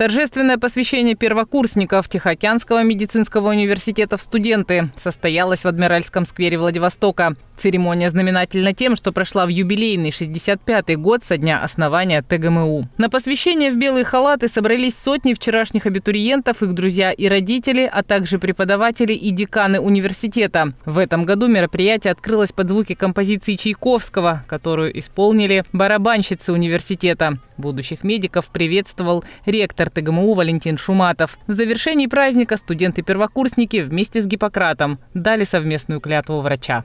Торжественное посвящение первокурсников Тихоокеанского медицинского университета в студенты состоялось в Адмиральском сквере Владивостока. Церемония знаменательна тем, что прошла в юбилейный 65-й год со дня основания ТГМУ. На посвящение в белые халаты собрались сотни вчерашних абитуриентов, их друзья и родители, а также преподаватели и деканы университета. В этом году мероприятие открылось под звуки композиции Чайковского, которую исполнили барабанщицы университета. Будущих медиков приветствовал ректор ректор ТГМУ Валентин Шуматов. В завершении праздника студенты-первокурсники вместе с Гиппократом дали совместную клятву врача.